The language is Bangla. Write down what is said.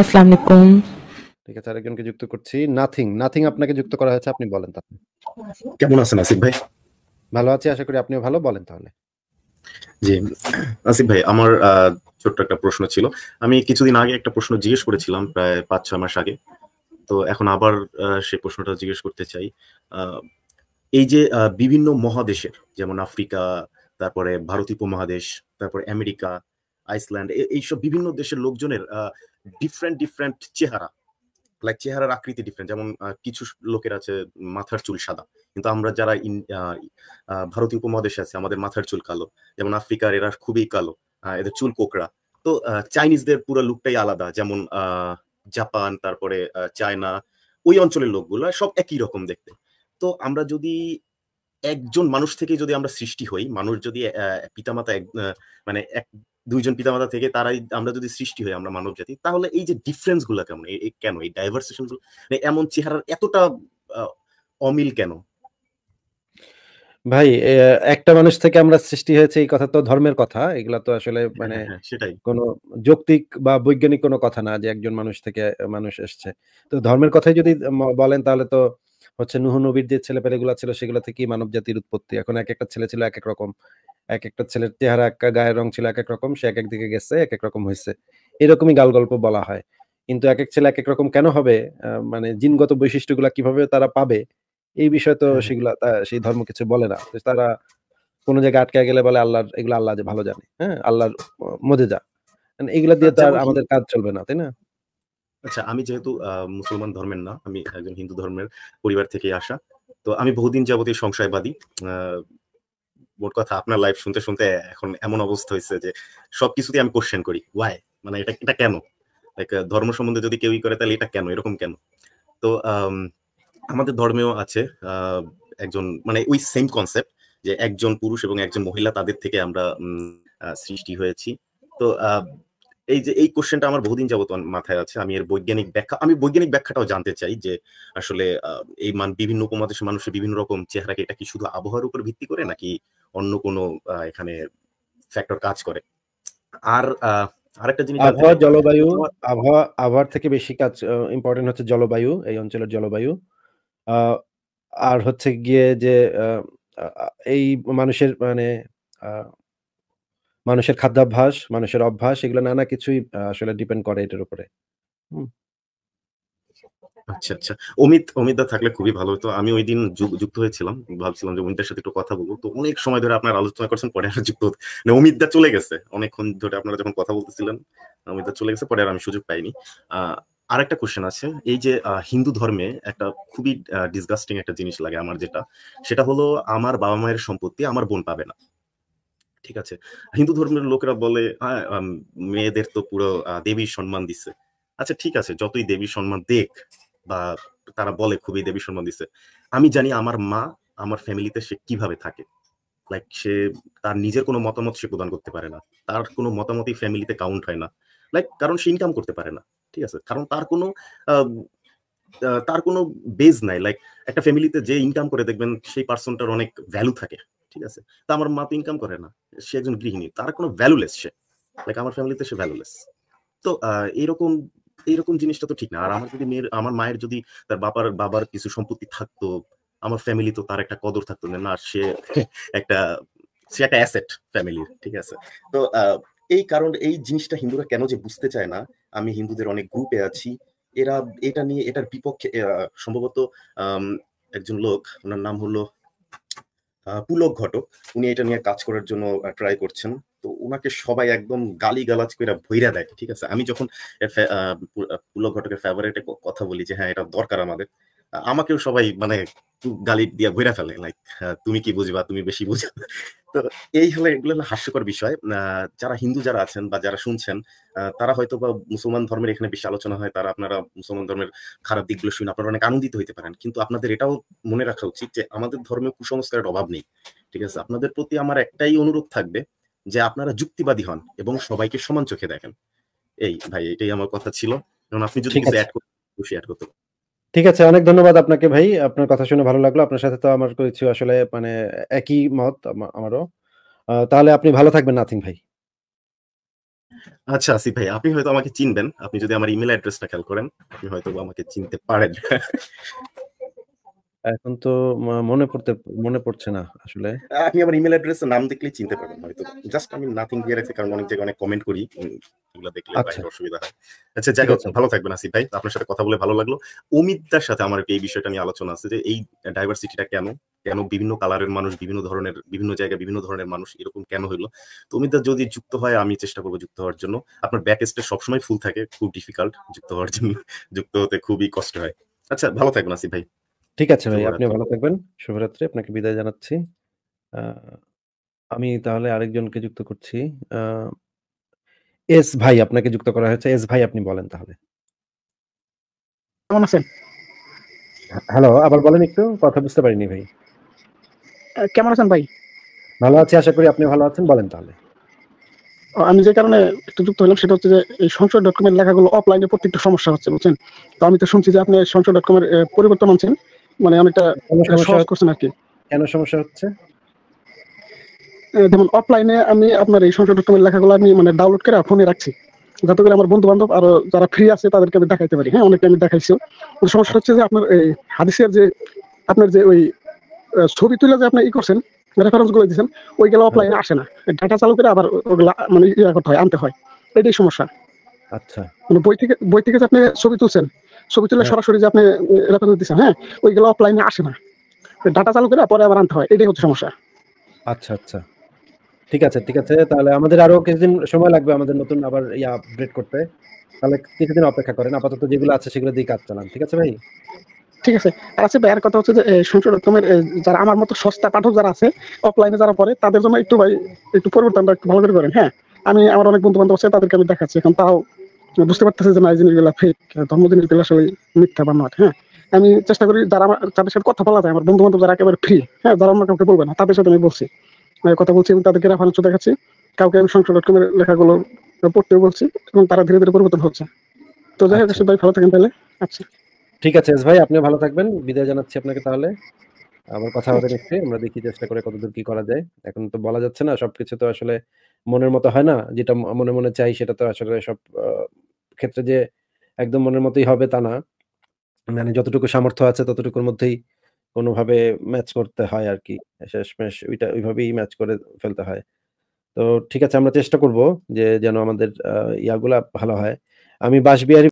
আসসালামু আলাইকুম ঠিক আছে আরেকজনকে যুক্ত করছি নাথিং নাথিং আপনাকে যুক্ত করা হয়েছে আপনি বলেন তাহলে কেমন আছেন আসিফ ভাই ভালো আছি আশা করি আপনিও ভালো বলেন তাহলে জি আসিফ ভাই আমার ছোট্ট একটা প্রশ্ন ছিল আমি কিছুদিন আগে একটা প্রশ্ন জিজ্ঞেস করেছিলাম প্রায় পাঁচ ছয় মাস আগে তো এখন আবার সেই প্রশ্নটা জিজ্ঞেস করতে চাই এই যে বিভিন্ন মহাদেশের যেমন আফ্রিকা তারপরে ভারত উপমহাদেশ তারপরে আমেরিকা আইসল্যান্ড এইসব বিভিন্ন দেশের লোকজনের ডিফারেন্ট ডিফারেন্ট চেহারা লাইক চেহারার আকৃতি ডিফারেন্ট যেমন কিছু লোকের আছে মাথার চুল সাদা কিন্তু আমরা যারা ভারতীয় উপমহাদেশে আছে আমাদের মাথার চুল কালো যেমন আফ্রিকার এরা খুবই কালো এদের চুল কোকড়া তো চাইনিজদের পুরো লুকটাই আলাদা যেমন জাপান তারপরে চায়না ওই অঞ্চলের লোকগুলো সব একই রকম দেখতে তো আমরা যদি একজন মানুষ থেকে যদি আমরা সৃষ্টি হই মানুষ যদি পিতামাতা এক মানে এক দুইজন পিতামাতা থেকে তারাই আমরা যদি সৃষ্টি হই আমরা মানব জাতি তাহলে এই যে ডিফারেন্স গুলা কেমন কেন এই ডাইভার্সেশন মানে এমন চেহারার এতটা অমিল কেন ভাই একটা মানুষ থেকে আমরা সৃষ্টি হয়েছে এই কথা তো ধর্মের কথা এগুলা তো আসলে হ্যাঁ, মানে হ্যাঁ, কোন যৌক্তিক বা বৈজ্ঞানিক কোনো কথা না যে একজন মানুষ থেকে মানুষ এসছে তো ধর্মের কথাই যদি বলেন তাহলে তো হচ্ছে নুহ নবীর যে ছেলে ছেলেপেলেগুলো ছিল সেগুলো থেকেই মানব জাতির উৎপত্তি এখন এক একটা ছেলে ছিল এক এক রকম এক একটা ছেলের চেহারা এক গায়ের রং ছিল এক এক রকম সে এক এক দিকে গেছে এক এক রকম হয়েছে এরকমই গাল গল্প বলা হয় কিন্তু এক এক ছেলে এক এক রকম কেন হবে মানে জিনগত বৈশিষ্ট্যগুলা কিভাবে তারা পাবে এই বিষয়ে তো হ্যাঁ। সেগুলা সেই ধর্ম কিছু বলে না তারা কোনো জায়গায় আটকে গেলে বলে আল্লাহর এগুলো আল্লাহ যে ভালো জানে হ্যাঁ আল্লাহর মধ্যে যা মানে এগুলা দিয়ে আচ্ছা, তো আমাদের কাজ চলবে না তাই না আচ্ছা আমি যেহেতু মুসলমান ধর্মের না আমি একজন হিন্দু ধর্মের পরিবার থেকে আসা তো আমি বহুদিন যাবতীয় সংশয়বাদী মোট কথা আপনার লাইফ শুনতে শুনতে এখন এমন অবস্থা হয়েছে যে সবকিছুতে আমি কোশ্চেন করি ওয়াই মানে এটা এটা কেন লাইক ধর্ম সম্বন্ধে যদি কেউই করে তাহলে এটা কেন এরকম কেন তো আমাদের ধর্মেও আছে একজন মানে ওই সেম কনসেপ্ট যে একজন পুরুষ এবং একজন মহিলা তাদের থেকে আমরা সৃষ্টি হয়েছি তো এই যে এই কোশ্চেনটা আমার বহুদিন যাবত মাথায় আছে আমি এর বৈজ্ঞানিক ব্যাখ্যা আমি বৈজ্ঞানিক ব্যাখ্যাটাও জানতে চাই যে আসলে এই মান বিভিন্ন উপমহাদেশের মানুষের বিভিন্ন রকম চেহারাকে এটা কি শুধু আবহাওয়ার উপর ভিত্তি করে নাকি অন্য কোনো এখানে ফ্যাক্টর কাজ করে আর আরেকটা জিনিস আবহাওয়া জলবায়ু আবহাওয়া আবহাওয়ার থেকে বেশি কাজ ইম্পর্টেন্ট হচ্ছে জলবায়ু এই অঞ্চলের জলবায়ু আর হচ্ছে গিয়ে যে এই মানুষের মানে মানুষের খাদ্যাভ্যাস মানুষের অভ্যাস এগুলো নানা কিছুই আসলে ডিপেন্ড করে এটার উপরে আচ্ছা আচ্ছা অমিত অমিতদা থাকলে খুবই ভালো হতো আমি ওই দিন যুক্ত হয়েছিলাম ভাবছিলাম যে অমিতদার সাথে একটু কথা বলবো তো অনেক সময় ধরে আপনার আলোচনা করছেন পরে আর যুক্ত মানে অমিতদা চলে গেছে অনেকক্ষণ ধরে আপনারা যখন কথা বলতেছিলেন অমিতদা চলে গেছে পরে আর আমি সুযোগ পাইনি আর একটা কোশ্চেন আছে এই যে হিন্দু ধর্মে একটা খুবই ডিসগাস্টিং একটা জিনিস লাগে আমার যেটা সেটা হলো আমার বাবা মায়ের সম্পত্তি আমার বোন পাবে না ঠিক আছে হিন্দু ধর্মের লোকেরা বলে হ্যাঁ, মেয়েদের তো পুরো দেবীর সম্মান দিচ্ছে আচ্ছা ঠিক আছে যতই দেবী সম্মান দেখ বা তারা বলে খুবই দেবী সম্মান দিছে আমি জানি আমার মা আমার ফ্যামিলিতে সে কিভাবে থাকে লাইক সে তার নিজের কোনো মতামত সে প্রদান করতে পারে না তার কোনো মতামতই ফ্যামিলিতে কাউন্ট হয় না লাইক কারণ সে ইনকাম করতে পারে না ঠিক আছে কারণ তার কোনো তার কোনো বেজ নাই লাইক একটা ফ্যামিলিতে যে ইনকাম করে দেখবেন সেই পার্সনটার অনেক ভ্যালু থাকে ঠিক আছে তা আমার মা তো ইনকাম করে না সে একজন গৃহিণী তার কোনো ভ্যালুলেস সে লাইক আমার ফ্যামিলিতে সে ভ্যালুলেস তো এরকম এইরকম জিনিসটা তো ঠিক না আর আমার যদি মেয়ের আমার মায়ের যদি তার বাবার বাবার কিছু সম্পত্তি থাকতো আমার ফ্যামিলি তো তার একটা কদর থাকতো না সে একটা সে একটা অ্যাসেট ফ্যামিলির ঠিক আছে তো এই কারণ এই জিনিসটা হিন্দুরা কেন যে বুঝতে চায় না আমি হিন্দুদের অনেক গ্রুপে আছি এরা এটা নিয়ে এটার বিপক্ষে সম্ভবত একজন লোক ওনার নাম হলো পুলক ঘটক উনি এটা নিয়ে কাজ করার জন্য ট্রাই করছেন তো ওনাকে সবাই একদম গালি গালাজ করে ভৈরা দেয় ঠিক আছে আমি যখন পুলক ঘটকের ফেভারিটে কথা বলি যে হ্যাঁ এটা দরকার আমাদের আমাকেও সবাই মানে গালি দিয়া ভৈরা ফেলে লাইক হ্যাঁ, তুমি কি বুঝবা তুমি বেশি বুঝো তো এই হলো এগুলো হলো হাস্যকর বিষয় যারা হিন্দু যারা আছেন বা যারা শুনছেন তারা হয়তো বা মুসলমান ধর্মের এখানে বেশি আলোচনা হয় তারা আপনারা মুসলমান ধর্মের খারাপ দিকগুলো শুনে আপনারা অনেক আনন্দিত হইতে পারেন কিন্তু আপনাদের এটাও মনে রাখা উচিত যে আমাদের ধর্মে কুসংস্কারের অভাব নেই ঠিক আছে আপনাদের প্রতি আমার একটাই অনুরোধ থাকবে যে আপনারা যুক্তিবাদী হন এবং সবাইকে সমান চোখে দেখেন এই ভাই এটাই আমার কথা ছিল কারণ আপনি যদি কিছু অ্যাড করতে খুশি অ্যাড করতে ঠিক আছে অনেক ধন্যবাদ আপনাকে ভাই আপনার কথা শুনে ভালো লাগলো আপনার সাথে তো আমার কিছু আসলে মানে একই মত আমারও তাহলে আপনি ভালো থাকবেন নাথিং ভাই আচ্ছা আসিফ ভাই আপনি হয়তো আমাকে চিনবেন আপনি যদি আমার ইমেল অ্যাড্রেসটা খেয়াল করেন আপনি হয়তো আমাকে চিনতে পারেন এখন তো মনে পড়তে মনে পড়ছে না আসলে। আপনি আমার ইমেইল এর নাম দেখলেই চিনতে পারবেন হয়তো। জাস্ট আমি নাথিং দিয়ে রাখছি কারণ অনেক জায়গায় অনেক কমেন্ট করি। এগুলো দেখলে আচ্ছা। অসুবিধা হয়। আচ্ছা যাই হোক ভালো থাকবেন আসিফ ভাই। আপনার সাথে কথা বলে ভালো লাগলো। অমিতদার সাথে আমার এই বিষয়টা নিয়ে আলোচনা আছে যে এই ডাইভার্সিটিটা কেন? কেন বিভিন্ন কালারের মানুষ বিভিন্ন ধরনের বিভিন্ন জায়গায় বিভিন্ন ধরনের মানুষ এরকম কেন হইলো? তো অমিতদা যদি যুক্ত হয় আমি চেষ্টা করবো যুক্ত হওয়ার জন্য। আপনার ব্যাক স্টেজ সবসময় ফুল থাকে। খুব ডিফিকাল্ট যুক্ত হওয়ার জন্য। যুক্ত হতে খুবই কষ্ট হয়। আচ্ছা ভালো থাকবেন আসিফ ভাই। ঠিক আছে ভাই আপনি ভালো থাকবেন। শুভরাত্রি। আপনাকে বিদায় জানাচ্ছি। আমি তাহলে আরেকজনকে যুক্ত করছি। এস ভাই আপনাকে যুক্ত করা হয়েছে। এস ভাই আপনি বলেন তাহলে। কেমন আছেন? হ্যাঁ, হ্যালো আবার বলেন একটু কথা বুঝতে পারিনি ভাই। কেমন আছেন ভাই? ভালো আছি। আশা করি আপনি ভালো আছেন। বলেন তাহলে। আমি যে কারণে একটু যুক্ত হলাম সেটা হচ্ছে যে এই সঞ্চয় ডটকম এর লেখাগুলো অফলাইনে প্রত্যেকটা সমস্যা হচ্ছে বুঝছেন? তো আমি তো শুনছি যে আপনি সঞ্চয় ডটকম এর পরিবর্তন আনছেন। মানে অনেকটা সহজ করছেন আর কি কেন সমস্যা হচ্ছে যেমন অফলাইনে আমি আপনার এই সংসদ ডকুমেন্ট লেখাগুলো আমি মানে ডাউনলোড করে ফোনে রাখছি যাতে করে আমার বন্ধু বান্ধব আর যারা ফ্রি আছে তাদেরকে আমি দেখাইতে পারি হ্যাঁ অনেকে আমি দেখাইছি সমস্যা হচ্ছে যে আপনার এই হাদিসের যে আপনার যে ওই ছবি তুলে যে আপনি ই করছেন রেফারেন্স গুলো দিয়েছেন ওইগুলো অফলাইনে আসে না ডাটা চালু করে আবার ওগুলা মানে ইয়া করতে হয় আনতে হয় এটাই সমস্যা আচ্ছা মানে বই থেকে বই থেকে যে আপনি ছবি তুলছেন ছবি তুলে হ্যাঁ। সরাসরি যে আপনি এরকম দিচ্ছেন হ্যাঁ ওইগুলো অফলাইনে আসে না ডাটা চালু করে পরে আবার আনতে হয় এটাই হচ্ছে সমস্যা আচ্ছা আচ্ছা ঠিক আছে ঠিক আছে তাহলে আমাদের আরো কিছুদিন সময় লাগবে আমাদের নতুন আবার ইয়া আপডেট করতে তাহলে কিছুদিন অপেক্ষা করেন আপাতত যেগুলো আছে সেগুলো দিয়ে কাজ চালান ঠিক আছে ভাই ঠিক আছে আর আছে ভাইয়ের কথা হচ্ছে যে রকমের যারা আমার মতো সস্তা পাঠক যারা আছে অফলাইনে যারা পড়ে তাদের জন্য একটু ভাই একটু পরিবর্তনটা একটু ভালো করে করেন হ্যাঁ আমি আমার অনেক বন্ধু বান্ধব আছে তাদেরকে আমি দেখাচ্ছি এখন তাও মানে বুঝতে পারতেছে যে না এই জিনিসগুলো ফেক হ্যাঁ, ধর্ম জিনিসগুলো আসলে মিথ্যা বানোয়াট হ্যাঁ আমি চেষ্টা করি যারা আমার তাদের সাথে কথা বলা যায় আমার বন্ধু বান্ধব যারা একেবারে ফ্রি হ্যাঁ যারা আমার কাউকে বলবে না তাদের সাথে আমি বলছি কথা বলছি এবং তাদেরকে রাফানাচ্ছ দেখাচ্ছি কাউকে আমি সংসদ ডট কমের লেখাগুলো পড়তেও বলছি এবং তারা ধীরে ধীরে পরিবর্তন হচ্ছে তো যাই হোক ভাই আচ্ছা। ভালো থাকেন তাহলে আচ্ছা ঠিক আছে ভাই আপনি ভালো থাকবেন বিদায় জানাচ্ছি আপনাকে তাহলে আবার কথা হবে নেক্সটে আচ্ছা। আমরা দেখি চেষ্টা করে কতদূর কি করা যায় এখন তো বলা যাচ্ছে না সবকিছু তো আসলে মনের মতো হয় না যেটা মনে মনে চাই সেটা তো আসলে সব ক্ষেত্রে যে একদম মনের মতোই হবে তা না মানে যতটুকু সামর্থ্য আছে ততটুকুর মধ্যেই কোনোভাবে ম্যাচ করতে হয় আর কি শেষমেশ ওইটা ওইভাবেই ম্যাচ করে ফেলতে হয় তো ঠিক আছে আমরা চেষ্টা করব যে যেন আমাদের ইয়াগুলা ভালো হয় আমি বাঁশবিহারি